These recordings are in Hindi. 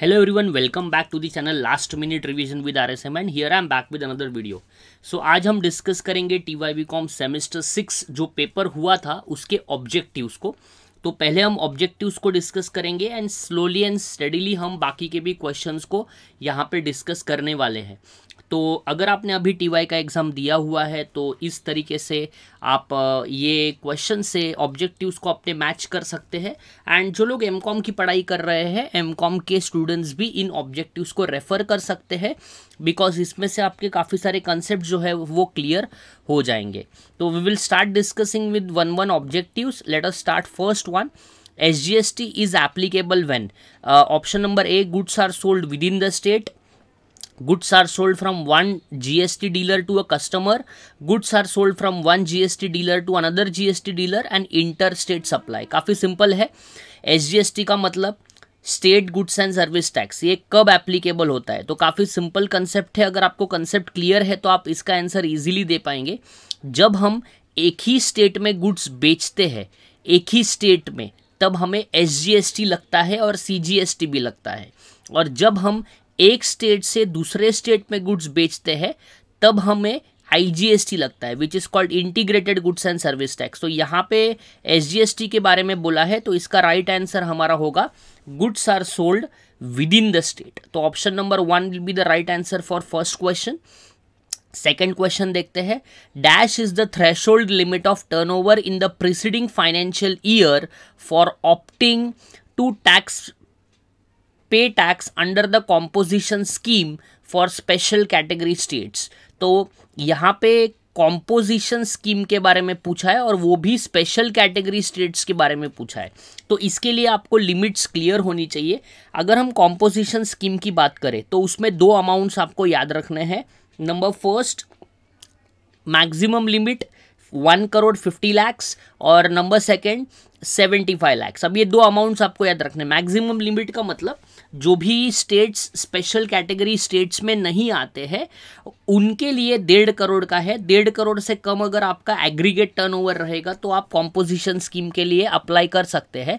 hello everyone welcome back to the channel last minute revision with rsm and here I am back with another video so आज हम डिस्कस करेंगे T Y B com semester six जो पेपर हुआ था उसके ऑब्जेक्टिव्स को तो पहले हम ऑब्जेक्टिव्स को डिस्कस करेंगे एंड स्लोली एंड स्टडीली हम बाकी के भी क्वेश्चंस को यहाँ पे डिस्कस करने वाले हैं तो अगर आपने अभी टी का एग्ज़ाम दिया हुआ है तो इस तरीके से आप ये क्वेश्चन से ऑब्जेक्टिव्स को अपने मैच कर सकते हैं एंड जो लोग एम की पढ़ाई कर रहे हैं एम के स्टूडेंट्स भी इन ऑब्जेक्टिव्स को रेफ़र कर सकते हैं बिकॉज इसमें से आपके काफ़ी सारे कंसेप्ट जो है वो क्लियर हो जाएंगे तो we will start discussing with one one objective let us start first one S G S T is applicable when option number A goods are sold within the state goods are sold from one gst dealer to a customer goods are sold from one gst dealer to another gst dealer and interstate supply काफ़ी सिंपल है एस का मतलब state goods and service tax ये कब एप्लीकेबल होता है तो काफ़ी सिंपल कंसेप्ट है अगर आपको कंसेप्ट क्लियर है तो आप इसका आंसर इजीली दे पाएंगे जब हम एक ही स्टेट में गुड्स बेचते हैं एक ही स्टेट में तब हमें एस लगता है और सी भी लगता है और जब हम एक स्टेट से दूसरे स्टेट में गुड्स बेचते हैं तब हमें आईजीएसटी लगता है which is called integrated goods and service tax तो यहाँ पे एसजीएसटी के बारे में बोला है तो इसका राइट right आंसर हमारा होगा goods are sold within the state तो option number one will be the right answer for first question second question देखते हैं dash is the threshold limit of turnover in the preceding financial year for opting to tax pay tax under the composition scheme for special category states तो यहाँ पे कॉम्पोजिशन स्कीम के बारे में पूछा है और वो भी स्पेशल कैटेगरी स्टेट्स के बारे में पूछा है तो इसके लिए आपको लिमिट्स क्लियर होनी चाहिए अगर हम कॉम्पोजिशन स्कीम की बात करें तो उसमें दो अमाउंट्स आपको याद रखने हैं number first maximum limit one crore fifty lakhs और number second seventy five lakhs अब ये दो अमाउंट्स आपको याद रखने मैक्सिमम लिमिट का मतलब जो भी स्टेट्स स्पेशल कैटेगरी स्टेट्स में नहीं आते हैं उनके लिए डेढ़ करोड़ का है डेढ़ करोड़ से कम अगर आपका एग्रीगेट टर्नओवर रहेगा तो आप कॉम्पोजिशन स्कीम के लिए अप्लाई कर सकते हैं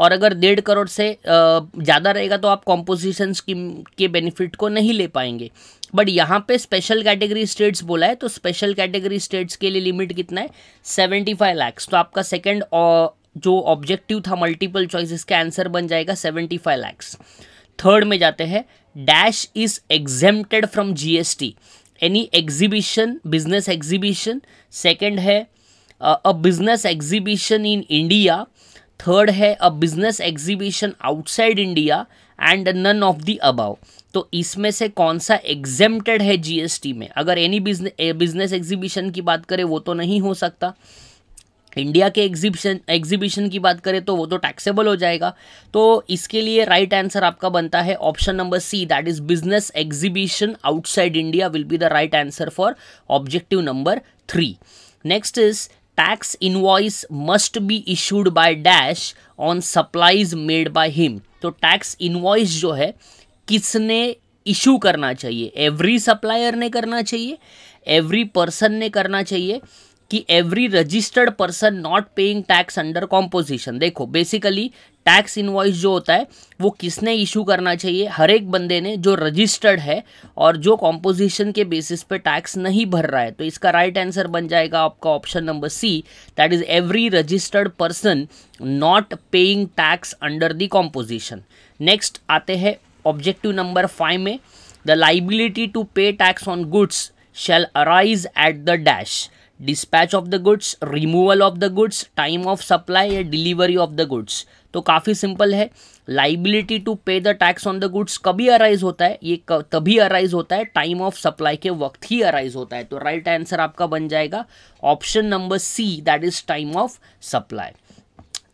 और अगर डेढ़ करोड़ से ज़्यादा रहेगा तो आप कॉम्पोजिशन स्कीम के बेनिफिट को नहीं ले पाएंगे बट यहाँ पे स्पेशल कैटेगरी स्टेट्स बोला है तो स्पेशल कैटेगरी स्टेट्स के लिए लिमिट कितना है सेवेंटी फाइव लैक्स तो आपका सेकेंड जो ऑब्जेक्टिव था मल्टीपल चॉइस इसका आंसर बन जाएगा सेवेंटी फाइव लैक्स थर्ड में जाते हैं dash is exempted from GST any exhibition business exhibition second है a business exhibition in India third है a business exhibition outside India and none of the above तो इसमें से कौन सा एग्जेम्प्टेड है जीएसटी में अगर एनी बिजनेस एग्जीबिशन की बात करें वो तो नहीं हो सकता इंडिया के एग्जिबिशन एग्जिबिशन की बात करें तो वो तो टैक्सेबल हो जाएगा तो इसके लिए राइट right आंसर आपका बनता है option number C that is business exhibition outside India will be the right answer for objective number three next is tax invoice must be issued by dash on supplies made by him तो टैक्स इनवॉइस जो है किसने इशू करना चाहिए एवरी सप्लायर ने करना चाहिए एवरी पर्सन ने करना चाहिए कि every registered person not paying tax under composition देखो बेसिकली टैक्स इन्वॉइस जो होता है वो किसने इशू करना चाहिए हर एक बंदे ने जो रजिस्टर्ड है और जो कॉम्पोजिशन के बेसिस पे टैक्स नहीं भर रहा है तो इसका राइट right आंसर बन जाएगा आपका option number C that is every registered person not paying tax under the composition next आते हैं ऑब्जेक्टिव नंबर फाइव में the liability to pay tax on goods shall arise at the dash dispatch of the goods removal of the goods time of supply या डिलीवरी ऑफ द गुड्स तो काफ़ी सिंपल है liability to pay the tax on the goods कभी अराइज होता है ये तभी अराइज होता है टाइम ऑफ सप्लाई के वक्त ही अराइज होता है तो राइट right आंसर आपका बन जाएगा option number C that is time of supply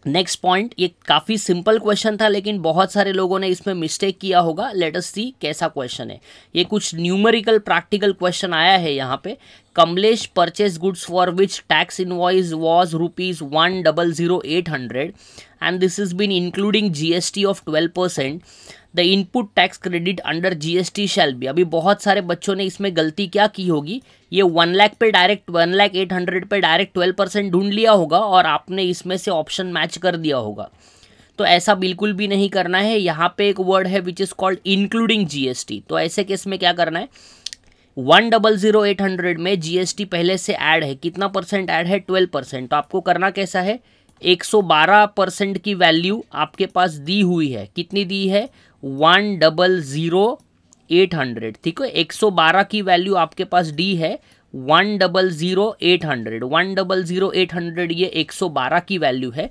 next point ये काफ़ी सिंपल क्वेश्चन था लेकिन बहुत सारे लोगों ने इसमें मिस्टेक किया होगा लेट अस सी कैसा क्वेश्चन है ये कुछ न्यूमेरिकल प्रैक्टिकल क्वेश्चन आया है यहाँ पे Kamlesh purchase goods for which tax invoice was rupees one double zero eight hundred and this has been including GST of 12% the input tax credit under GST shall भी अभी बहुत सारे बच्चों ने इसमें गलती क्या की होगी ये वन लाख पे direct one lakh eight hundred पे डायरेक्ट ट्वेल्व परसेंट ढूंढ लिया होगा और आपने इसमें से ऑप्शन मैच कर दिया होगा तो ऐसा बिल्कुल भी नहीं करना है यहाँ पे एक वर्ड है which is called including GST तो ऐसे केस में क्या करना है one double zero eight hundred में जीएसटी पहले से ऐड है कितना परसेंट ऐड है ट्वेल्व परसेंट तो आपको करना कैसा है 112 परसेंट की वैल्यू आपके पास दी हुई है कितनी दी है one double zero eight hundred ठीक है 112 की वैल्यू आपके पास डी है one double zero eight hundred one double zero eight hundred ये 112 की वैल्यू है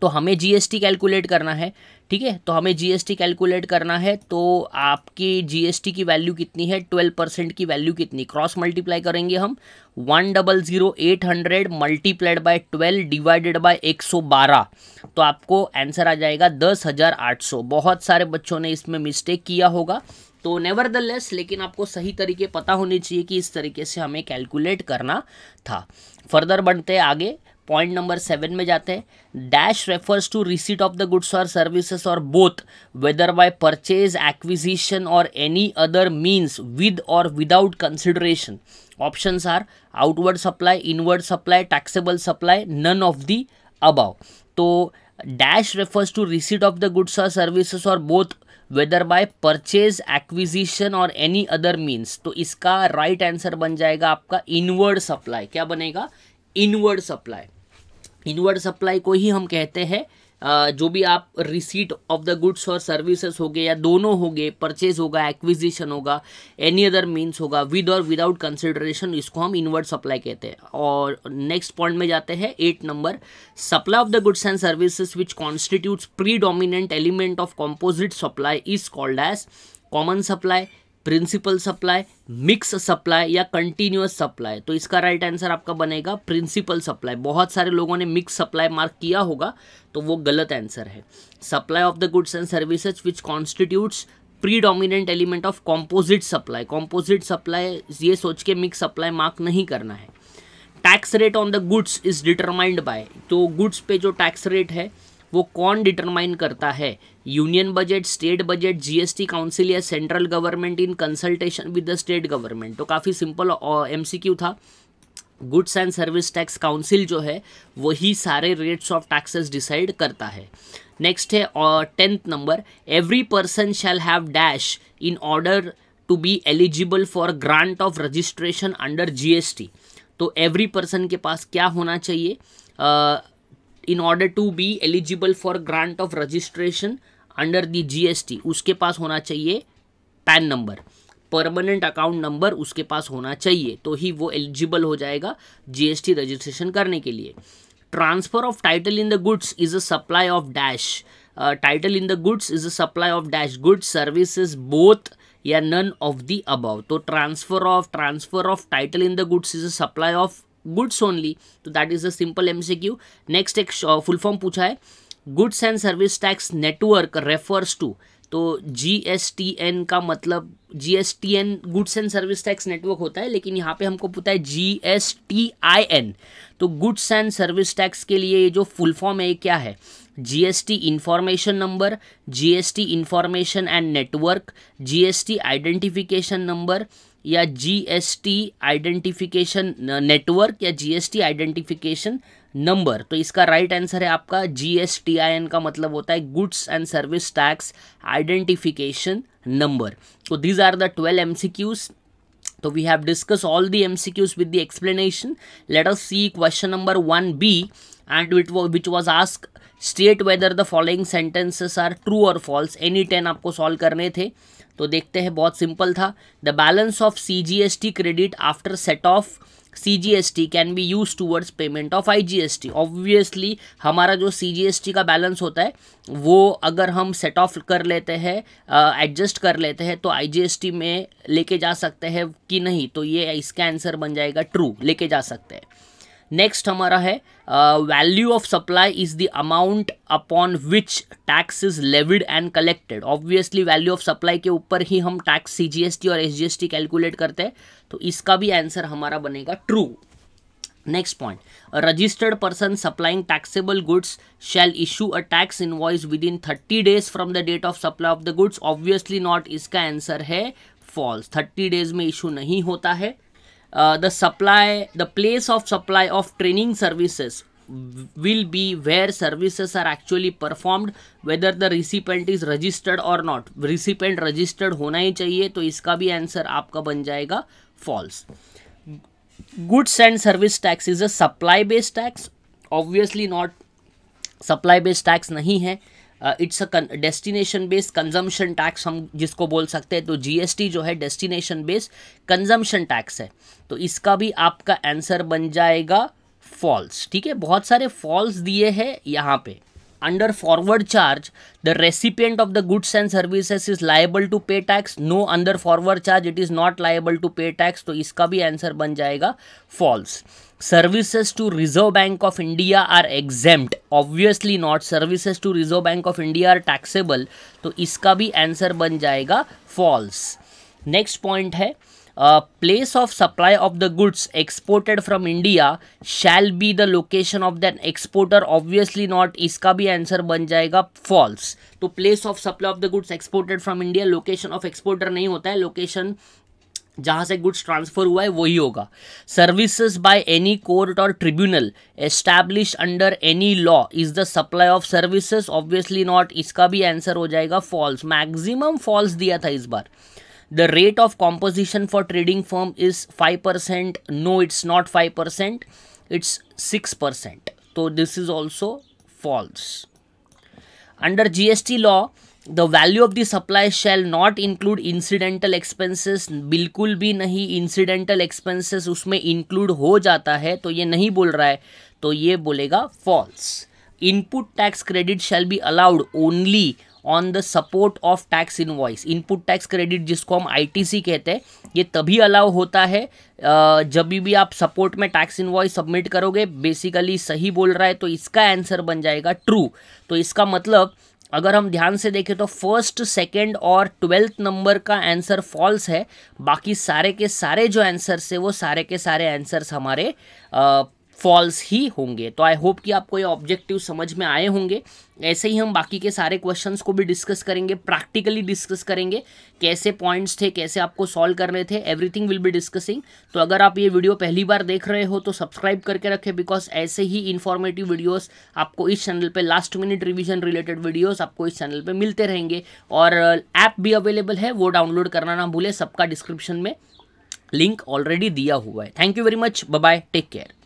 तो हमें जीएसटी कैलकुलेट करना है ठीक है तो हमें जीएसटी कैलकुलेट करना है तो आपकी जीएसटी की वैल्यू कितनी है ट्वेल्व परसेंट की वैल्यू कितनी क्रॉस मल्टीप्लाई करेंगे हम one double zero eight hundred multiplied by twelve divided by एक सौ बारह तो आपको आंसर आ जाएगा दस हज़ार आठ सौ बहुत सारे बच्चों ने इसमें मिस्टेक किया होगा तो नेवर द लेस लेकिन आपको सही तरीके पता होने चाहिए कि इस तरीके से हमें कैलकुलेट करना था फर्दर बढ़ते आगे पॉइंट नंबर सेवन में जाते हैं dash refers to receipt of the goods और सर्विसेज और both whether by purchase acquisition और एनी अदर मीन्स विद और without consideration options are outward supply inward supply taxable supply none of the above तो dash refers to receipt of the goods और सर्विसेज और both whether by purchase acquisition और एनी अदर मीन्स तो इसका राइट right आंसर बन जाएगा आपका इनवर्ड सप्लाई क्या बनेगा इनवर्ड सप्लाई इनवर्ड सप्लाई को ही हम कहते हैं जो भी आप रिसीट ऑफ द गुड्स और सर्विसेज हो गए या दोनों हो गए परचेज होगा एक्विजिशन होगा एनी अदर मीन्स होगा विद और विदाउट कंसिडरेशन इसको हम इनवर्ड सप्लाई कहते हैं और नेक्स्ट पॉइंट में जाते हैं eight number supply of the goods and services which constitutes predominant element of composite supply is called as common supply principal supply mix supply या कंटिन्यूस सप्लाई तो इसका राइट आंसर आपका बनेगा प्रिंसिपल सप्लाई बहुत सारे लोगों ने मिक्स सप्लाई मार्क किया होगा तो वो गलत आंसर है supply of the goods and services which constitutes predominant element of composite supply composite supply ये सोच के मिक्स सप्लाई मार्क नहीं करना है tax rate on the goods is determined by तो गुड्स पे जो टैक्स रेट है वो कौन डिटरमाइन करता है union budget state budget GST council या central government in consultation with the state government तो काफ़ी सिंपल एमसीक्यू था goods and service tax council जो है वही सारे रेट्स ऑफ टैक्सेस डिसाइड करता है नेक्स्ट है और tenth number every person shall have dash in order to be eligible for grant of registration under GST तो एवरी पर्सन के पास क्या होना चाहिए in order to be eligible for grant of registration under the GST उसके पास होना चाहिए PAN number permanent account number उसके पास होना चाहिए तो ही वो एलिजिबल हो जाएगा जीएसटी रजिस्ट्रेशन करने के लिए transfer of title in the goods is a supply of dash title in the goods is a supply of dash goods services both या नन ऑफ द अबव तो transfer of transfer of title in the goods is a supply of goods only तो that is a simple M C Q next एक फुल फॉर्म पूछा है goods and service tax network refers to तो जी एस टी एन का मतलब G S T N goods and service tax network होता है लेकिन यहाँ पे हमको पता है G S T I N तो गुड्स एंड सर्विस टैक्स के लिए ये जो फुल फॉर्म है ये क्या है G S T information number G S T information and network G S T identification number या जीएसटी आइडेंटिफिकेशन नेटवर्क या जीएसटी आइडेंटिफिकेशन नंबर तो इसका राइट right आंसर है आपका जीएसटीआईएन का मतलब होता है goods and service tax identification number तो these are the twelve MCQs तो we have discuss all the MCQs with the explanation let us see question number one B and with which was ask state whether the following sentences are true or false any ten आपको सॉल्व करने थे तो देखते हैं बहुत सिंपल था the balance of C G S T credit after set of C G S T can be use towards payment of I G S T obviously हमारा जो सी जी एस टी का बैलेंस होता है वो अगर हम सेट ऑफ कर लेते हैं एडजस्ट कर लेते हैं तो आई जी एस टी में लेके जा सकते हैं कि नहीं तो ये इसका आंसर बन जाएगा ट्रू लेके जा सकते हैं नेक्स्ट हमारा है value of supply is the amount upon which tax is levied and collected obviously value of supply के ऊपर ही हम टैक्स सीजीएसटी और एसजीएसटी कैलकुलेट करते हैं तो इसका भी आंसर हमारा बनेगा true next point registered person supplying taxable goods shall issue a tax invoice within thirty days from the date of supply of the goods obviously not इसका आंसर है फॉल्स थर्टी डेज में इशू नहीं होता है uh, the supply the place of supply of training services will be where services are actually performed whether the recipient is registered or not recipient registered होना ही चाहिए तो इसका भी आंसर आपका बन जाएगा false goods and service tax is a supply based tax obviously not supply based tax नहीं है it's a destination based consumption tax हम जिसको बोल सकते हैं तो जीएसटी जो है डेस्टिनेशन बेस्ड कंजम्पशन टैक्स है तो इसका भी आपका आंसर बन जाएगा फॉल्स ठीक है बहुत सारे फॉल्स दिए हैं यहाँ पे under forward charge the recipient of the goods and services is liable to pay tax no under forward charge it is not liable to pay tax तो इसका भी आंसर बन जाएगा false services to Reserve Bank of India are exempt obviously not services to Reserve Bank of India are taxable तो इसका भी आंसर बन जाएगा फॉल्स नेक्स्ट पॉइंट है place of supply of the goods exported from India shall be the location of that exporter obviously not इसका भी आंसर बन जाएगा फॉल्स तो place of supply of the goods exported from India location of exporter नहीं होता है लोकेशन जहाँ से गुड्स ट्रांसफर हुआ है वही होगा services by any court or tribunal establish under any law is the supply of services obviously not इसका भी आंसर हो जाएगा फॉल्स मैक्सिमम फॉल्स दिया था इस बार the rate of composition for trading form is five percent no it's not five percent it's six percent तो this is also false under G S T law the value of the supply shall not include incidental expenses बिल्कुल भी नहीं इंसिडेंटल एक्सपेंसेस उसमें इंक्लूड हो जाता है तो ये नहीं बोल रहा है तो ये बोलेगा false input tax credit shall be allowed only on the support of tax invoice input tax credit जिसको हम आईटीसी कहते हैं ये तभी अलाउ होता है जब भी आप सपोर्ट में टैक्स इनवॉइस सबमिट करोगे बेसिकली सही बोल रहा है तो इसका आंसर बन जाएगा ट्रू तो इसका मतलब अगर हम ध्यान से देखें तो फर्स्ट सेकेंड और ट्वेल्थ नंबर का आंसर फॉल्स है बाकी सारे के सारे जो आंसर्स है वो सारे के सारे आंसर्स हमारे आ, फॉल्स ही होंगे तो आई होप कि आपको ये ऑब्जेक्टिव समझ में आए होंगे ऐसे ही हम बाकी के सारे क्वेश्चंस को भी डिस्कस करेंगे प्रैक्टिकली डिस्कस करेंगे कैसे पॉइंट्स थे कैसे आपको सॉल्व करने थे एवरीथिंग विल बी डिस्कसिंग तो अगर आप ये वीडियो पहली बार देख रहे हो तो सब्सक्राइब करके रखें बिकॉज ऐसे ही इन्फॉर्मेटिव वीडियोस आपको इस चैनल पे last minute revision related videos आपको इस चैनल पे मिलते रहेंगे और ऐप uh, भी अवेलेबल है वो डाउनलोड करना ना भूलें सबका डिस्क्रिप्शन में लिंक ऑलरेडी दिया हुआ है thank you very much bye take care